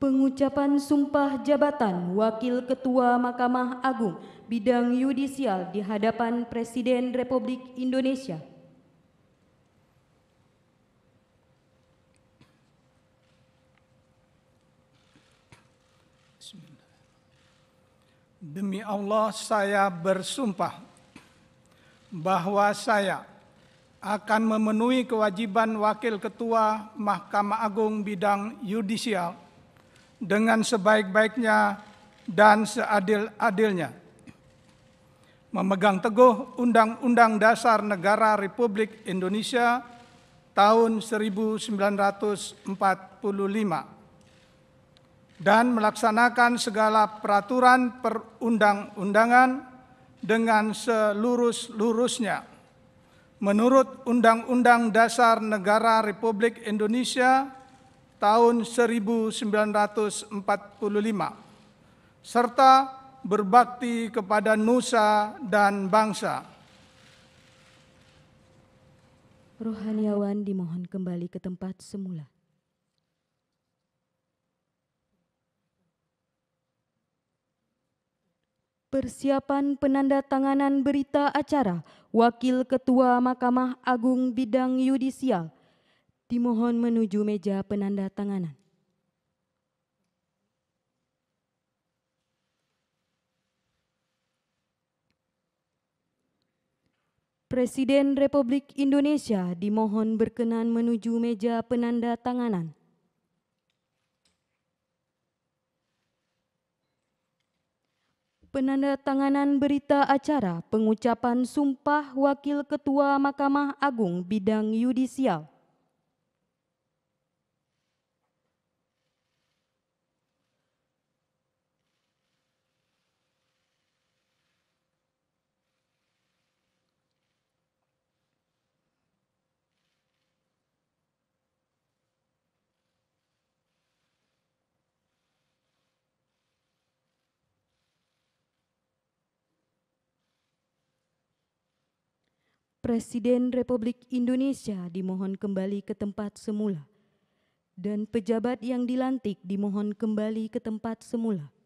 Pengucapan sumpah jabatan Wakil Ketua Mahkamah Agung Bidang Yudisial di hadapan Presiden Republik Indonesia. Demi Allah saya bersumpah bahwa saya akan memenuhi kewajiban Wakil Ketua Mahkamah Agung Bidang Yudisial dengan sebaik-baiknya dan seadil-adilnya. Memegang teguh Undang-Undang Dasar Negara Republik Indonesia tahun 1945 dan melaksanakan segala peraturan perundang-undangan dengan selurus-lurusnya menurut Undang-Undang Dasar Negara Republik Indonesia tahun 1945 serta berbakti kepada nusa dan bangsa. Rohaniawan dimohon kembali ke tempat semula. Persiapan penandatanganan berita acara Wakil Ketua Mahkamah Agung Bidang Yudisial dimohon menuju meja penanda tanganan. Presiden Republik Indonesia dimohon berkenan menuju meja penanda tanganan. Penanda tanganan berita acara pengucapan sumpah Wakil Ketua Mahkamah Agung Bidang Yudisial. Presiden Republik Indonesia dimohon kembali ke tempat semula dan pejabat yang dilantik dimohon kembali ke tempat semula.